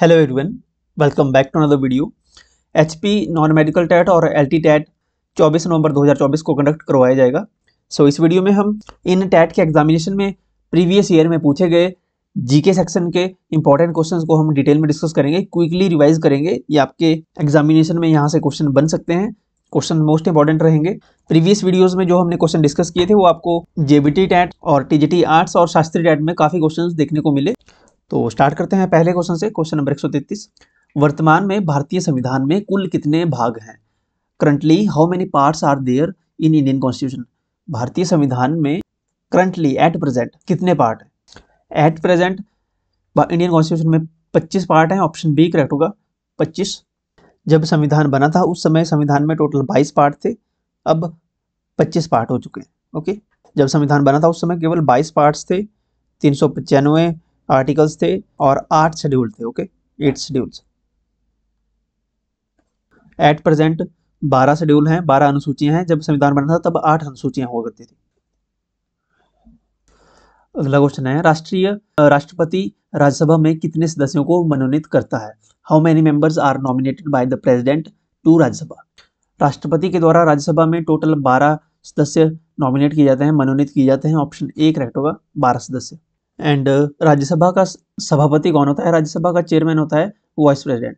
hello everyone welcome back to another video HP non medical TET और LT TET 24 नवंबर 2024 को conduct करवाया जाएगा सो so, इस वीडियो में हम इन टैट के एग्जामिनेशन में प्रीवियस ईयर में पूछे गए जीके सेक्शन के इंपॉर्टेंट क्वेश्चंस को हम डिटेल में डिस्कस करेंगे क्विकली रिवाइज करेंगे ये आपके एग्जामिनेशन में यहाँ से क्वेश्चन बन सकते हैं क्वेश्चन मोस्ट इंपॉर्टेंट रहेंगे प्रीवियस वीडियोस में जो हमने क्वेश्चन डिस्कस किए थे वो आपको जेबीटी टैट और टीजीटी आर्ट्स और शास्त्री टैट में काफ़ी क्वेश्चन देखने को मिले तो स्टार्ट करते हैं पहले क्वेश्चन से क्वेश्चन नंबर एक वर्तमान में भारतीय संविधान में कुल कितने भाग हैं currently how many parts are there in Indian constitution भारतीय संविधान में करंटली एट प्रेजेंट कितने पार्ट हैं एट प्रेजेंट इंडियन कॉन्स्टिट्यूशन में 25 पार्ट हैं ऑप्शन बी करेक्ट होगा 25 जब संविधान बना था उस समय संविधान में टोटल 22 पार्ट थे अब 25 पार्ट हो चुके हैं ओके जब संविधान बना था उस समय केवल 22 पार्ट्स थे तीन सौ आर्टिकल्स थे और आठ शेड्यूल थे okay eight schedules at present बारह शेड्यूल हैं बारह अनुसूचियां हैं जब संविधान बना था तब आठ अनुसूचियां हुआ करती थी अगला क्वेश्चन है राष्ट्रीय राष्ट्रपति राज्यसभा में कितने सदस्यों को मनोनीत करता है how many members are nominated by the president to Rajya Sabha राष्ट्रपति के द्वारा राज्यसभा में टोटल बारह सदस्य नॉमिनेट किए जाते हैं मनोनीत किए जाते हैं ऑप्शन ए करेक्ट होगा बारह सदस्य एंड uh, राज्यसभा का सभापति कौन होता है राज्यसभा का चेयरमैन होता है वाइस प्रेसिडेंट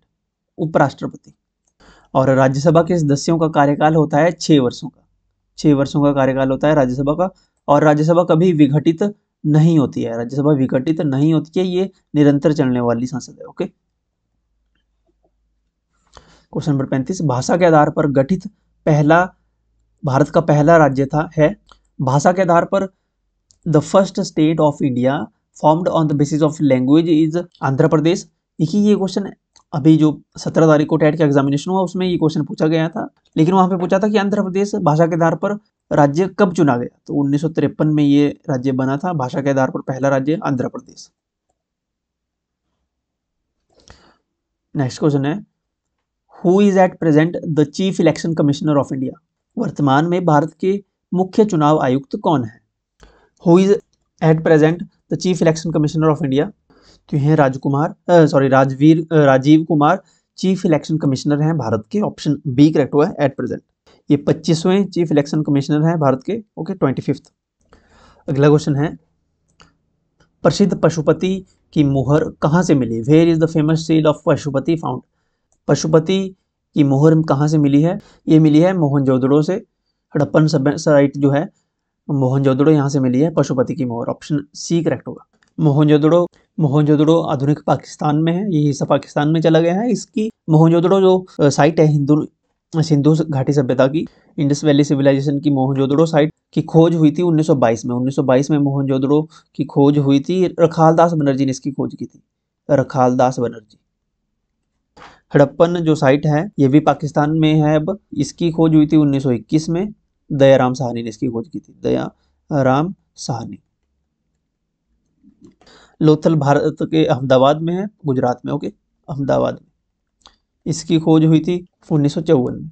उपराष्ट्रपति और राज्यसभा के सदस्यों का कार्यकाल होता है छः वर्षों का छः वर्षों का कार्यकाल होता है राज्यसभा का और राज्यसभा कभी विघटित नहीं होती है राज्यसभा विघटित नहीं होती है ये निरंतर चलने वाली संसद है ओके क्वेश्चन नंबर पैंतीस भाषा के आधार पर गठित पहला भारत का पहला राज्य था है भाषा के आधार पर the first state of India formed on the basis of language is Andhra Pradesh देखिए ये क्वेश्चन अभी जो सत्रह तारीख को टेट का एग्जामिनेशन हुआ उसमें ये क्वेश्चन पूछा गया था लेकिन वहाँ पे पूछा था कि आंध्र प्रदेश भाषा के आधार पर राज्य कब चुना गया तो उन्नीस में ये राज्य बना था भाषा के आधार पर पहला राज्य आंध्र प्रदेश नेक्स्ट क्वेश्चन है who is at present the chief election commissioner of India वर्तमान में भारत के मुख्य चुनाव आयुक्त कौन है who is at present the chief election commissioner of India तो हैं Rajkumar sorry Rajveer Rajiv Kumar chief election commissioner हैं भारत के ऑप्शन बी करेक्ट हुआ है एट प्रेजेंट ये पच्चीसवें चीफ इलेक्शन कमिश्नर हैं भारत के ओके ट्वेंटी फिफ्थ अगला क्वेश्चन है प्रसिद्ध पशुपति की मोहर कहाँ से मिली where is the famous seal of Pashupati found Pashupati की मोहर कहाँ से मिली है ये मिली है मोहनजोदड़ो से हड़प्पन सराइट जो है मोहनजोदड़ो यहाँ से मिली है पशुपति की मोहर ऑप्शन सी करेक्ट होगा मोहनजोदड़ो मोहनजोदड़ो आधुनिक पाकिस्तान में है ये हिस्सा पाकिस्तान में चला गया है इसकी मोहनजोदड़ो जो साइट है हिंदू सिंधु घाटी सभ्यता की इंडस वैली सिविलाइजेशन की मोहनजोदड़ो साइट की खोज हुई थी 1922 में 1922 में मोहनजोदड़ो की खोज हुई थी रखाल दास बनर्जी ने इसकी खोज की थी रखाल दास बनर्जी हड़प्पन जो साइट है ये भी पाकिस्तान में है अब इसकी खोज हुई थी 1921 में दयाराम साहनी ने इसकी खोज की थी राम साहनी लोथल भारत के अहमदाबाद में है गुजरात में ओके अहमदाबाद में इसकी खोज हुई थी उन्नीस में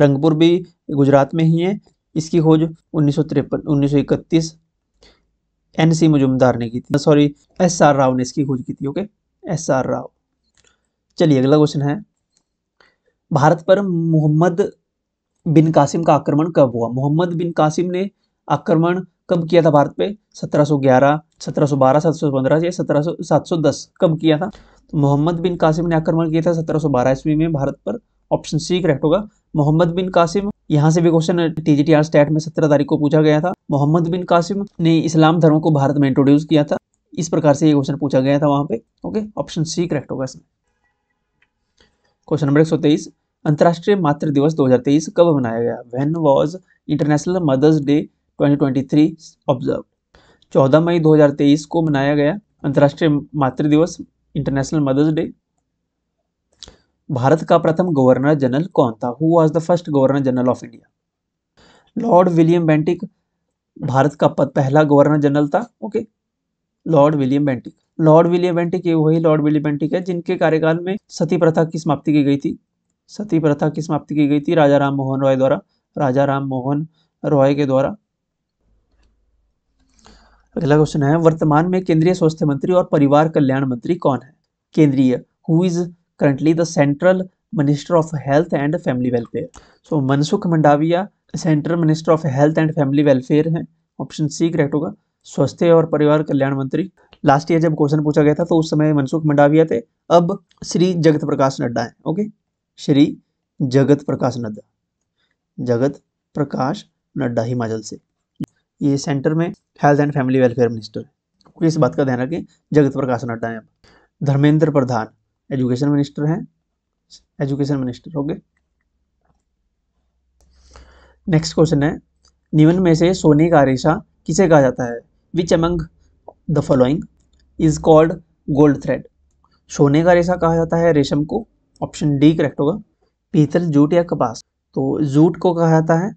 रंगपुर भी गुजरात में ही है इसकी खोज उन्नीस सौ तिरपन उन्नीस सौ इकतीस एन सी मजुमदार ने की थी सॉरी एस आर राव ने इसकी खोज की थी ओके एस आर राव चलिए अगला क्वेश्चन है भारत पर मोहम्मद बिन कासिम का आक्रमण कब हुआ मोहम्मद बिन कासिम ने आक्रमण कब किया था भारत पे 1711, 1712, 1715 या 1700 710 कब किया था तो मोहम्मद बिन कासिम ने आक्रमण किया था 1712 ईस्वी में भारत पर ऑप्शन सी करेक्ट होगा मोहम्मद बिन कासिम यहाँ से भी क्वेश्चन टीजीटीआर स्टेट में 17 तारीख को पूछा गया था मोहम्मद बिन कासिम ने इस्लाम धर्म को भारत में इंट्रोड्यूस किया था इस प्रकार से ये क्वेश्चन पूछा गया था वहाँ पे ओके ऑप्शन सी करेक्ट होगा इसमें क्वेश्चन नंबर एक अंतर्राष्ट्रीय मातृ दिवस 2023 कब मनाया गया when was international mother's day 2023 observe 14 मई 2023 को मनाया गया अंतर्राष्ट्रीय मातृ दिवस इंटरनेशनल मदर्स डे भारत का प्रथम गवर्नर जनरल कौन था who was the first governor general of India Lord William Bentinck Bharat का पहला गवर्नर जनरल था okay Lord William Bentinck Lord William Bentinck ये वही लॉर्ड विलियम बेंटिक है जिनके कार्यकाल में सती प्रथा की समाप्ति की गई थी सती प्रथा की समाप्ति की गई थी राजा राम मोहन रॉय द्वारा राजा राम मोहन रॉय के द्वारा अगला क्वेश्चन है वर्तमान में केंद्रीय स्वास्थ्य मंत्री और परिवार कल्याण मंत्री कौन है केंद्रीय who is currently the central minister of health and family welfare so Mansukh Mandaviya central minister of health and family welfare है ऑप्शन सी करेक्ट होगा स्वास्थ्य और परिवार कल्याण मंत्री लास्ट ईयर जब क्वेश्चन पूछा गया था तो उस समय मनसुख मंडाविया थे अब श्री जगत प्रकाश नड्डा है ओके श्री जगत प्रकाश नड्डा जगत प्रकाश नड्डा हिमाचल से ये सेंटर में health and family welfare minister है इस बात का ध्यान रखें जगत प्रकाश नड्डा हैं धर्मेंद्र प्रधान एजुकेशन मिनिस्टर हैं education minister okay next question है निम्न में से सोने का रेशा किसे कहा जाता है which among the following is called gold thread सोने का रेशा कहा जाता है रेशम को ऑप्शन डी करेक्ट होगा पीतल जूट या कपास तो जूट को कहा जाता है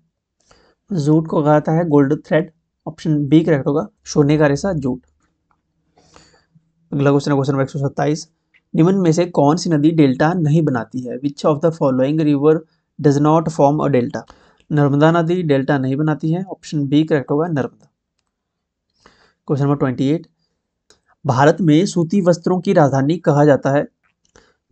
जूट को कहा जाता है gold thread option B correct होगा सोने का रेसा जूट अगला क्वेश्चन है क्वेश्चन नंबर एक निम्न में से कौन सी नदी डेल्टा नहीं बनाती है which of the following river does not form a delta Narmada नदी डेल्टा नहीं बनाती है ऑप्शन बी करेक्ट होगा Narmada question number twenty eight Bharat में सूती वस्त्रों की राजधानी कहा जाता है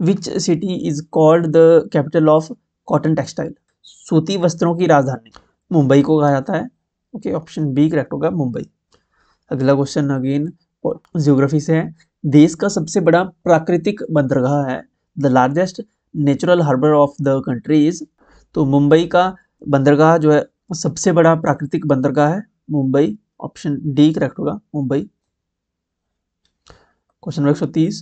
which city is called the capital of cotton textile सूती वस्त्रों की राजधानी मुंबई को कहा जाता है ओके ऑप्शन बी करेक्ट होगा मुंबई अगला क्वेश्चन अगेन जियोग्राफी से है देश का सबसे बड़ा प्राकृतिक बंदरगाह है the largest natural harbour of the country is तो मुंबई का बंदरगाह जो है सबसे बड़ा प्राकृतिक बंदरगाह है मुंबई ऑप्शन डी करेक्ट होगा मुंबई क्वेश्चन नंबर एक सौ तीस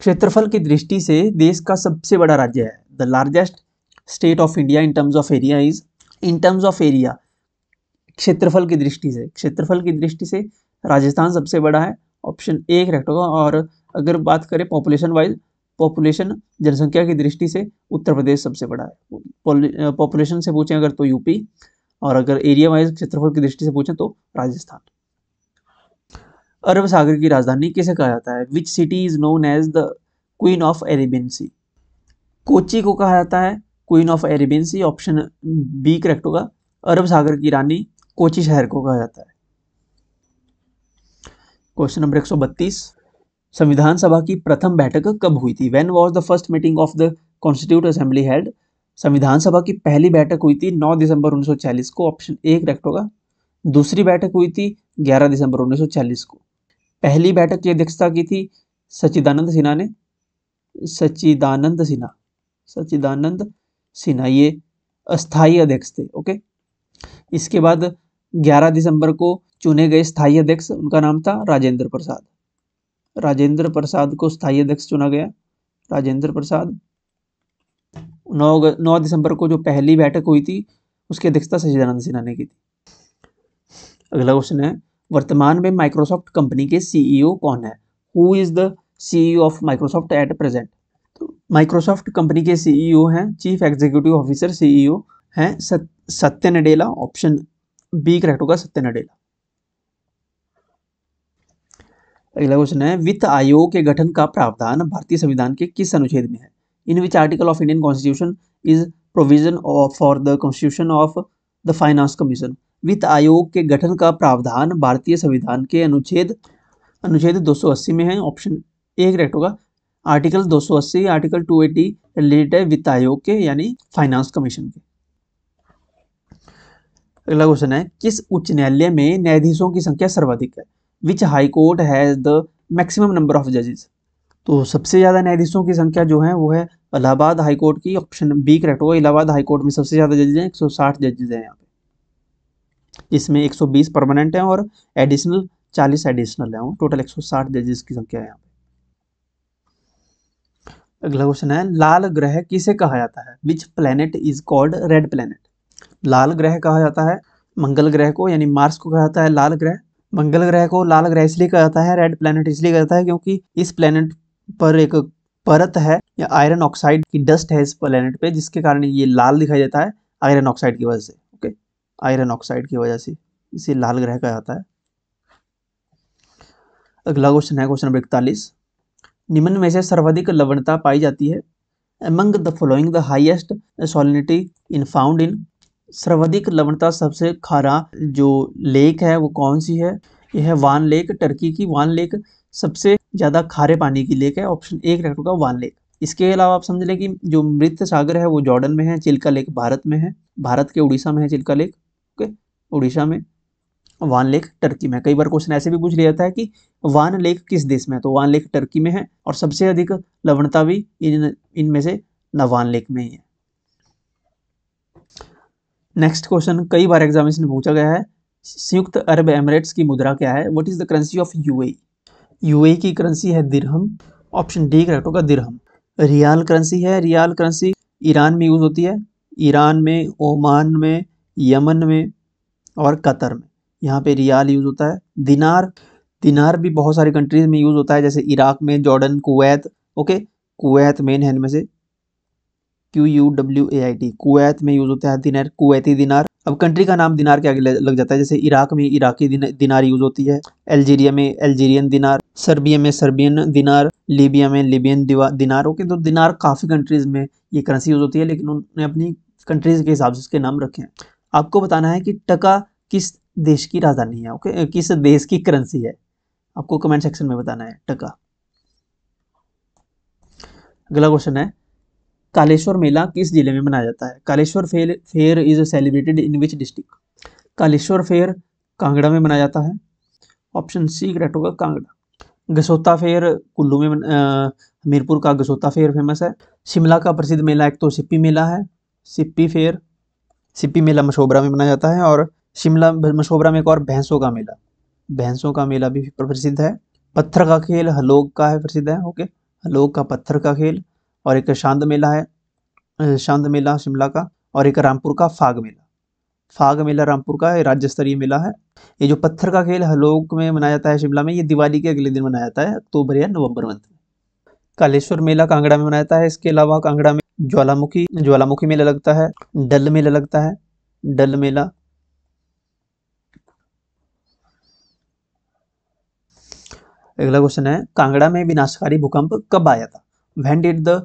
क्षेत्रफल की दृष्टि से देश का सबसे बड़ा राज्य है the largest state of India in terms of area is in terms of area क्षेत्रफल की दृष्टि से क्षेत्रफल की दृष्टि से राजस्थान सबसे बड़ा है ऑप्शन ए करेक्ट होगा और अगर बात करें पॉपुलेशन वाइज पॉपुलेशन जनसंख्या की दृष्टि से उत्तर प्रदेश सबसे बड़ा है पॉपुलेशन से पूछें अगर तो यूपी और अगर एरिया वाइज क्षेत्रफल की दृष्टि से पूछें तो राजस्थान अरब सागर की राजधानी किसे कहा जाता है which city is known as the queen of Arabian sea Kochi को कहा जाता है queen of Arabian sea option B correct होगा अरब सागर की रानी कोची शहर को कहा जाता है क्वेश्चन नंबर एक संविधान सभा की प्रथम बैठक कब हुई थी when was the first meeting of the constituent assembly held संविधान सभा की पहली बैठक हुई थी 9 दिसंबर 1940 को ऑप्शन ए करेक्ट होगा दूसरी बैठक हुई थी 11 दिसंबर 1940 को पहली बैठक की अध्यक्षता की थी सचिदानंद सिन्हा ने सचिदानंद सिन्हा सचिदानंद सिन्हा ये अस्थाई अध्यक्ष थे ओके इसके बाद 11 दिसंबर को चुने गए स्थायी अध्यक्ष उनका नाम था राजेंद्र प्रसाद राजेंद्र प्रसाद को स्थायी अध्यक्ष चुना गया राजेंद्र प्रसाद 9 9 दिसंबर को जो पहली बैठक हुई थी उसकी अध्यक्षता सचिदानंद सिन्हा ने की थी अगला क्वेश्चन है वर्तमान में माइक्रोसॉफ्ट कंपनी के सीईओ e कौन है who is the CEO of Microsoft at present तो माइक्रोसॉफ्ट कंपनी के सीईओ e हैं चीफ एग्जीक्यूटिव ऑफिसर सीईओ हैं Satya Nadella option B correct होगा सत्य नडेला अगला क्वेश्चन है वित्त आयोग के गठन का प्रावधान भारतीय संविधान के किस अनुच्छेद में है in which article of Indian constitution is provision for the constitution of the finance commission वित्त आयोग के गठन का प्रावधान भारतीय संविधान के अनुच्छेद अनुच्छेद 280 में है ऑप्शन ए करेक्ट होगा आर्टिकल 280 आर्टिकल 280 रिलेटेड है वित्त आयोग के यानी फाइनेंस कमीशन के अगला क्वेश्चन है किस उच्च न्यायालय में न्यायाधीशों की संख्या सर्वाधिक है which high court has the maximum number of जजेस तो सबसे ज़्यादा न्यायाधीशों की संख्या जो है वो है इलाहाबाद हाई कोर्ट की ऑप्शन बी करेक्ट होगा इलाहाबाद हाई कोर्ट में सबसे ज़्यादा जजेज हैं 160 जजेज हैं यहाँ पे इसमें 120 परमानेंट हैं और एडिशनल 40 एडिशनल हैं टोटल 160 जजेस की संख्या है यहाँ पे अगला क्वेश्चन है लाल ग्रह किसे कहा जाता है which planet is called red planet लाल ग्रह कहा जाता है मंगल ग्रह को यानी मार्स को कहा जाता है लाल ग्रह मंगल ग्रह को लाल ग्रह इसलिए कहा जाता है रेड प्लेनेट इसलिए कहा जाता है क्योंकि इस प्लेनेट पर एक परत है या आयरन ऑक्साइड की डस्ट है इस प्लेनेट पे जिसके कारण ये लाल दिखाई देता है आयरन ऑक्साइड की वजह से आयरन ऑक्साइड की वजह से इसे लाल ग्रह कहा जाता है अगला क्वेश्चन है क्वेश्चन नंबर इकतालीस निम्न में से सर्वाधिक लवणता पाई जाती है among the following the highest salinity in found in सर्वाधिक लवणता सबसे खारा जो लेक है वो कौन सी है यह है वान लेक टर्की की वान लेक सबसे ज़्यादा खारे पानी की लेक है ऑप्शन एक रख होगा वान लेक इसके अलावा आप समझ लें कि जो मृत सागर है वो जॉर्डन में है चिल्का लेक भारत में है भारत के उड़ीसा में है चिल्का लेक उड़ीसा में वान लेक टर्की में कई बार क्वेश्चन ऐसे भी पूछ लिया था कि वान लेक किस देश में है तो वान लेक टर्की में है और सबसे अधिक लवणता भी इन इनमें से नवान लेक में ही है नेक्स्ट क्वेश्चन कई बार एग्जामिनेशन में पूछा गया है संयुक्त अरब एमिरेट्स की मुद्रा क्या है what is the currency of UAE UAE की करेंसी है दिरहम ऑप्शन डी करेक्ट होगा दिरहम रियाल करेंसी है रियाल करेंसी ईरान में यूज़ होती है ईरान में ओमान में यमन में और कतर में यहाँ पे रियाल यूज़ होता है दिनार दिनार भी बहुत सारी कंट्रीज में यूज़ होता है जैसे इराक में जॉर्डन कुवैत ओके कुवैत मेन है इनमें से Q U W A I T Kuwait में यूज़ होता है दिनार कुवैती दिनार अब कंट्री का नाम दिनार के आगे लग जाता है जैसे इराक में इराकी दिनार यूज़ होती है अल्जीरिया में अल्जीरियन दिनार सर्बिया में सर्बियन दिनार लीबिया में लीबियन दिनार ओके तो दिनार काफ़ी कंट्रीज़ में ये करेंसी यूज़ होती है लेकिन उन्होंने अपनी कंट्रीज़ के हिसाब से उसके नाम रखे हैं आपको बताना है कि टका किस देश की राजधानी है ओके किस देश की करेंसी है आपको कमेंट सेक्शन में बताना है टका अगला क्वेश्चन है कालेश्वर मेला किस जिले में मनाया जाता है Kaleshwar fair fair is celebrated in which district Kaleshwar fair Kangra में मनाया जाता है ऑप्शन सी करेक्ट होगा कांगड़ा गसोता फेयर कुल्लू में हमीरपुर का गसोता फेयर फेमस है शिमला का प्रसिद्ध मेला एक तो सिप्पी मेला है सिप्पी फेयर सिपी मेला मशोबरा में मनाया जाता है और शिमला मशोबरा में एक और भैंसों का मेला भैंसों का मेला भी प्रसिद्ध है पत्थर का खेल हलोग का है प्रसिद्ध है ओके हलोग का पत्थर का खेल और एक शांत मेला है शांत मेला शिमला का और एक रामपुर का फाग मेला फाग मेला रामपुर का राज्य स्तरीय मेला है ये जो पत्थर का खेल हलोक में मनाया जाता है शिमला में ये दिवाली के अगले दिन मनाया जाता है अक्टूबर या नवंबर मंथ में कालेश्वर मेला कांगड़ा में मनाया जाता है इसके अलावा कांगड़ा में ज्वालामुखी ज्वालामुखी मेला लगता है डल मेला लगता है डल मेला अगला क्वेश्चन है कांगड़ा में विनाशकारी भूकंप कब आया था when did the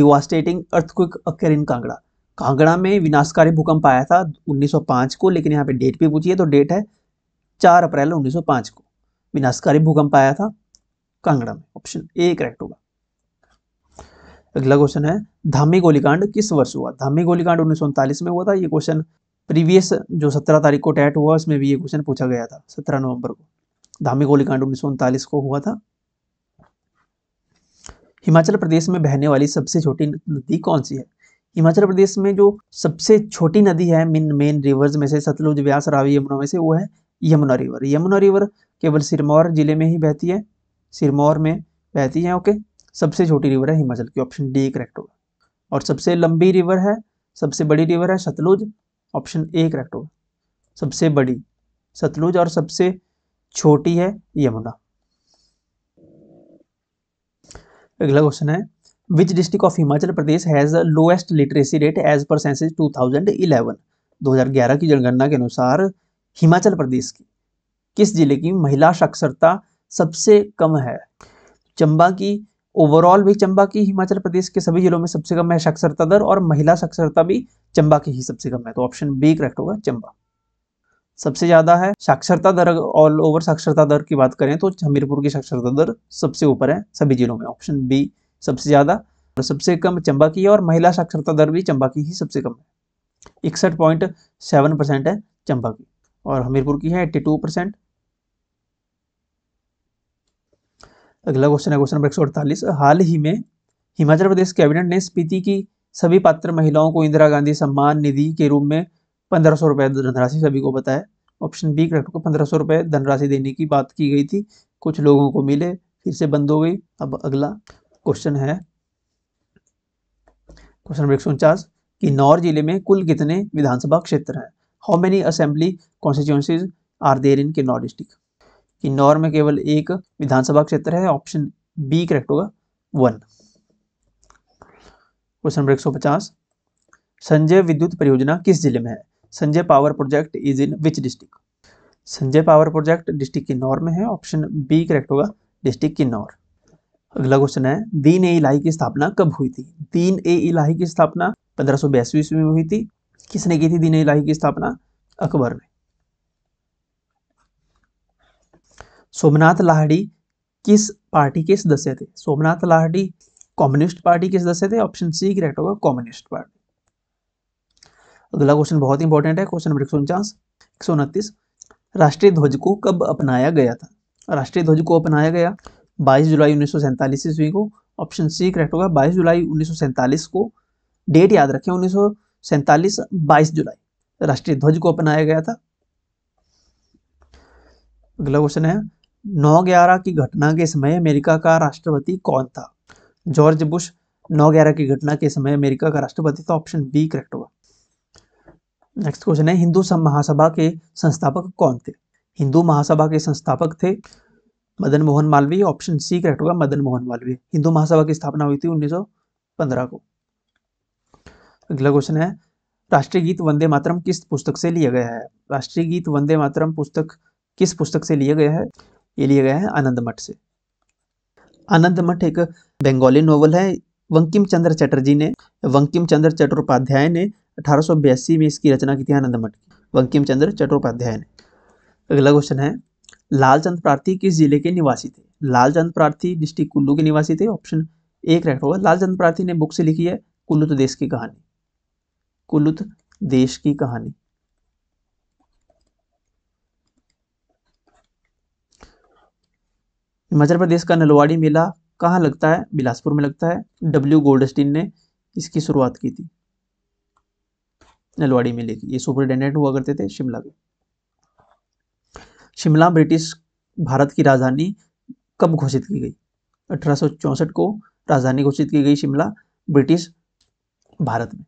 devastating earthquake occur in Kangra Kangra में विनाशकारी भूकंप आया था 1905 को लेकिन यहाँ पे डेट भी पूछिए तो डेट है 4 अप्रैल 1905 को विनाशकारी भूकंप आया था कांगड़ा में ऑप्शन ए करेक्ट होगा अगला क्वेश्चन है धामी गोलीकांड किस वर्ष हुआ धामी गोलीकांड उन्नीस में हुआ था ये क्वेश्चन प्रीवियस जो सत्रह तारीख को टैट हुआ उसमें भी ये क्वेश्चन पूछा गया था सत्रह नवंबर को धामी गोलीकांड उन्नीस को हुआ था हिमाचल प्रदेश में बहने वाली सबसे छोटी नदी कौन सी है हिमाचल प्रदेश में जो सबसे छोटी नदी है मिन मेन रिवर्स में से सतलुज व्यास रावी यमुना में से वो है यमुना रिवर यमुना रिवर केवल सिरमौर जिले में ही बहती है सिरमौर में बहती है ओके सबसे छोटी रिवर है हिमाचल की ऑप्शन डी करेक्ट होगा और सबसे लंबी रिवर है सबसे बड़ी रिवर है सतलुज ऑप्शन ए करेक्ट होगा सबसे बड़ी सतलुज और सबसे छोटी है यमुना अगला क्वेश्चन है which district of Himachal Pradesh has lowest literacy rate as per census 2011 2011 की जनगणना के अनुसार हिमाचल प्रदेश की किस जिले की महिला साक्षरता सबसे कम है चंबा की ओवरऑल भी चंबा की हिमाचल प्रदेश के सभी जिलों में सबसे कम है साक्षरता दर और महिला साक्षरता भी चंबा की ही सबसे कम है तो ऑप्शन बी करेक्ट होगा चंबा सबसे ज़्यादा है साक्षरता दर ऑल ओवर साक्षरता दर की बात करें तो हमीरपुर की साक्षरता दर सबसे ऊपर है सभी जिलों में ऑप्शन बी सबसे ज़्यादा और सबसे कम चंबा की है और महिला साक्षरता दर भी चंबा की ही सबसे कम है इकसठ पॉइंट सेवन परसेंट है चंबा की और हमीरपुर की है एट्टी टू परसेंट अगला क्वेश्चन है क्वेश्चन नंबर एक हाल ही में हिमाचल प्रदेश कैबिनेट ने स्पीति की सभी पात्र महिलाओं को इंदिरा गांधी सम्मान निधि के रूप में पंद्रह सौ रुपये धनराशि सभी को बताया ऑप्शन बी करेक्ट को पंद्रह सौ रुपये धनराशि देने की बात की गई थी कुछ लोगों को मिले फिर से बंद हो गई अब अगला क्वेश्चन है क्वेश्चन नंबर एक सौ उनचास किन्नौर जिले में कुल कितने विधानसभा क्षेत्र हैं how many assembly constituencies are there in Kinnaur district Kinnaur में केवल एक विधानसभा क्षेत्र है ऑप्शन बी करेक्ट होगा वन क्वेश्चन नंबर एक सौ पचास संजय विद्युत परियोजना किस जिले में है Sanjay power project is in which district Sanjay power project district Kinnaur में है ऑप्शन बी करेक्ट होगा डिस्ट्रिक्ट किन्नौर अगला क्वेश्चन है दीन ए इलाही की स्थापना कब हुई थी दीन ए इलाही की स्थापना पंद्रह ईस्वी में हुई थी किसने की थी दीन ए इलाही की स्थापना अकबर ने सोमनाथ लाहडी किस पार्टी के सदस्य थे सोमनाथ लाहडी कम्युनिस्ट पार्टी के सदस्य थे ऑप्शन सी करेक्ट होगा कम्युनिस्ट पार्टी अगला क्वेश्चन बहुत इंपॉर्टेंट है क्वेश्चन नंबर एक सौ उनचास एक सौ उनतीस राष्ट्रीय ध्वज को कब अपनाया गया था राष्ट्रीय ध्वज को अपनाया गया बाईस जुलाई उन्नीस सौ ईस्वी को ऑप्शन सी करेक्ट होगा बाईस जुलाई उन्नीस को डेट याद रखें उन्नीस सौ बाईस जुलाई राष्ट्रीय ध्वज को अपनाया गया था अगला क्वेश्चन है नौ ग्यारह की घटना के समय अमेरिका का राष्ट्रपति कौन था जॉर्ज बुश नौ ग्यारह की घटना के समय अमेरिका का राष्ट्रपति था ऑप्शन बी करेक्ट हुआ नेक्स्ट क्वेश्चन है हिंदू महासभा के संस्थापक कौन थे हिंदू महासभा के संस्थापक थे Madan Mohan Malviya option C correct होगा मदन मोहन मालवीय हिंदू महासभा की स्थापना हुई थी 1915 को अगला क्वेश्चन है राष्ट्रीय गीत वंदे मातरम किस पुस्तक से लिया गया है राष्ट्रीय गीत वंदे मातरम पुस्तक किस पुस्तक से लिया गया है ये लिया गया है आनंद मठ से आनंद मठ एक बंगाली नॉवल है वंकिम चंद्र चटर्जी ने वंकिम चंद्र चट्टोपाध्याय ने अठारह में इसकी रचना की थी आनंद मठ की वंकिम चंद्र चट्टोपाध्याय ने अगला क्वेश्चन है लालचंद प्रार्थी किस जिले के निवासी थे लालचंद प्रार्थी डिस्ट्रिक्ट कुल्लू के निवासी थे ऑप्शन एक करेक्ट होगा लालचंद प्रार्थी ने बुक से लिखी है कुल्लू तो देश की कहानी कुल्लू तो देश की कहानी हिमाचल प्रदेश का नलवाड़ी मेला कहाँ लगता है बिलासपुर में लगता है डब्ल्यू गोल्डस्टीन ने इसकी शुरुआत की थी नलवाड़ी मेले की ये सुपरिटेंडेंट हुआ करते थे शिमला के शिमला ब्रिटिश भारत की राजधानी कब घोषित की गई अठारह को राजधानी घोषित की गई शिमला ब्रिटिश भारत में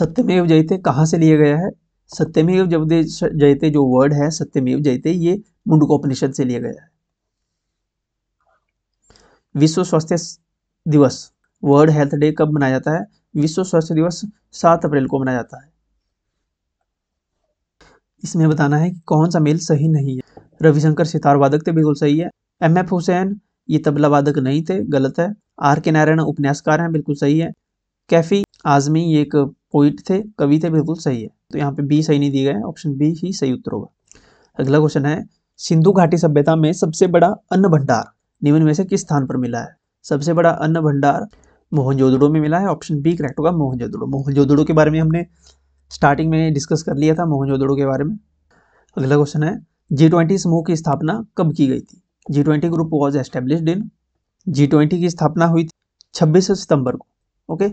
सत्यमेव जयते कहाँ से लिया गया है सत्यमेव जब जयते जो वर्ड है सत्यमेव जयते ये मुंडकोपनिषद से लिया गया है विश्व स्वास्थ्य दिवस वर्ल्ड हेल्थ डे कब मनाया जाता है विश्व स्वास्थ्य दिवस सात अप्रैल को मनाया जाता है इसमें बताना है कि कौन सा मेल सही नहीं है रविशंकर सितार वादक थे बिल्कुल सही है एम एफ हुसैन ये तबला वादक नहीं थे गलत है आर के नारायण उपन्यासकार हैं बिल्कुल सही है कैफी आजमी ये एक पोइट थे कवि थे बिल्कुल सही है तो यहाँ पे बी सही नहीं दिए गए ऑप्शन बी ही सही उत्तर होगा अगला क्वेश्चन है सिंधु घाटी सभ्यता में सबसे बड़ा अन्न भंडार निम्न में से किस स्थान पर मिला है सबसे बड़ा अन्न भंडार मोहनजोदड़ो में मिला है ऑप्शन बी करेक्ट होगा मोहनजोदड़ो मोहनजोदड़ो के बारे में हमने स्टार्टिंग में डिस्कस कर लिया था मोहनजोदड़ो के बारे में अगला क्वेश्चन है जी ट्वेंटी समूह की स्थापना कब की गई थी G twenty group was establish in G twenty की स्थापना हुई थी छब्बीस सितंबर को ओके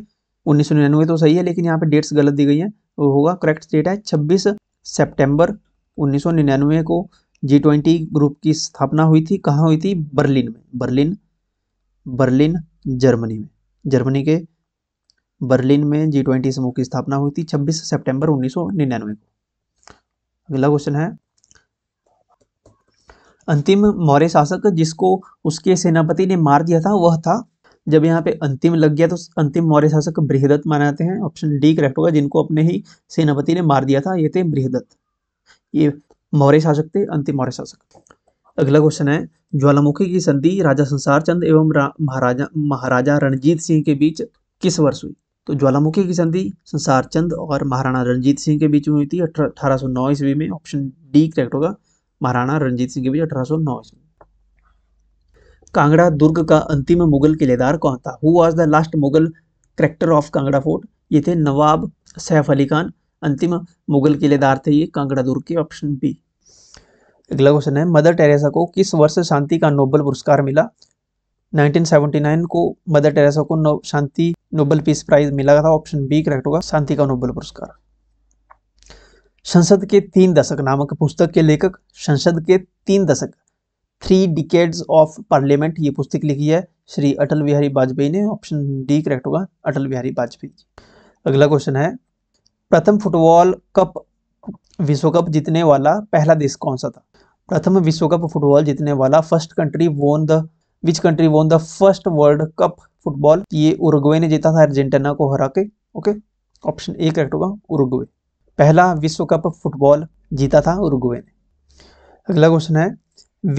उन्नीस सौ निन्यानवे तो सही है लेकिन यहाँ पे डेट्स गलत दी गई हैं वो होगा करेक्ट डेट है छब्बीस सितंबर 1999 को जी ट्वेंटी ग्रुप की स्थापना हुई थी कहाँ हुई थी बर्लिन में बर्लिन बर्लिन जर्मनी में जर्मनी के बर्लिन में जी ट्वेंटी समूह की स्थापना हुई थी 26 सितंबर 1999 को अगला क्वेश्चन है अंतिम मौर्य शासक जिसको उसके सेनापति ने मार दिया था वह था जब यहाँ पे अंतिम लग गया तो अंतिम मौर्य शासक बृहदत्त मानाते हैं ऑप्शन डी करेक्ट होगा जिनको अपने ही सेनापति ने मार दिया था ये थे बृहदत्त ये मौर्य शासक थे अंतिम मौर्य शासक अगला क्वेश्चन है ज्वालामुखी की संधि राजा संसार चंद एवं महाराजा महाराजा रणजीत सिंह के बीच किस वर्ष हुई तो ज्वालामुखी की संधि संसार चंद और महाराणा रणजीत सिंह के बीच हुई थी अठारह सौ नौ ईस्वी में ऑप्शन डी करेक्ट होगा महाराणा रणजीत सिंह के बीच अठारह सौ नौ ईस्वी कांगड़ा दुर्ग का अंतिम मुगल किलेदार कौन था who was the last Mughal character of Kangra fort ये थे नवाब सैफ अली खान अंतिम मुगल किलेदार थे ये कांगड़ा दुर्ग के ऑप्शन बी अगला क्वेश्चन है मदर टेरेसा को किस वर्ष शांति का नोबल पुरस्कार मिला 1979 को मदर टेरेसा को नो, शांति नोबल पीस प्राइज मिला था ऑप्शन बी करेक्ट होगा शांति का नोबल पुरस्कार संसद के तीन दशक नामक पुस्तक के लेखक संसद के तीन दशक थ्री डिकेड्स ऑफ पार्लियामेंट ये पुस्तक लिखी है श्री अटल बिहारी वाजपेयी ने ऑप्शन डी करेक्ट होगा अटल बिहारी वाजपेयी अगला क्वेश्चन है प्रथम फुटबॉल कप विश्व कप जीतने वाला पहला देश कौन सा था प्रथम विश्व कप फुटबॉल जीतने वाला first country won the which country won the first world cup football ये उरुग्वे ने जीता था अर्जेंटीना को हरा के ओके ऑप्शन ए करेक्ट होगा उरुग्वे पहला विश्व कप फुटबॉल जीता था उरुग्वे ने अगला क्वेश्चन है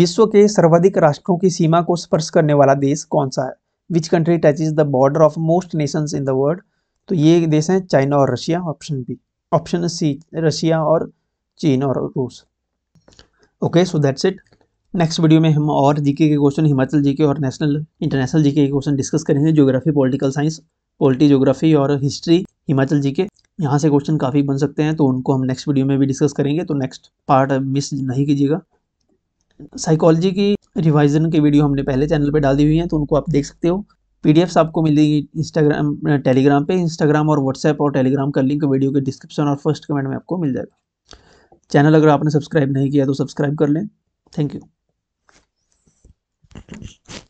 विश्व के सर्वाधिक राष्ट्रों की सीमा को स्पर्श करने वाला देश कौन सा है which country touch is the border of most nations in the world तो ये देश हैं चाइना और Russia option B option C Russia और चीन और रूस okay so that's it next video में हम और जीके के क्वेश्चन हिमाचल जीके और नेशनल इंटरनेशनल जीके के क्वेश्चन डिस्कस करेंगे geography political science polity geography और हिस्ट्री हिमाचल जीके यहाँ से क्वेश्चन काफ़ी बन सकते हैं तो उनको हम नेक्स्ट वीडियो में भी डिस्कस करेंगे तो नेक्स्ट पार्ट मिस नहीं कीजिएगा साइकोलॉजी की रिवाइजन की वीडियो हमने पहले चैनल पर डाल दी हुई है तो उनको आप देख सकते हो पीडीएफ्स आपको मिलेगी इंस्टाग्राम टेलीग्राम पे इंस्टाग्राम और व्हाट्सएप और टेलीग्राम का लिंक वीडियो के डिस्क्रिप्शन और फर्स्ट कमेंट में आपको मिल जाएगा चैनल अगर आपने सब्सक्राइब नहीं किया तो सब्सक्राइब कर लें थैंक यू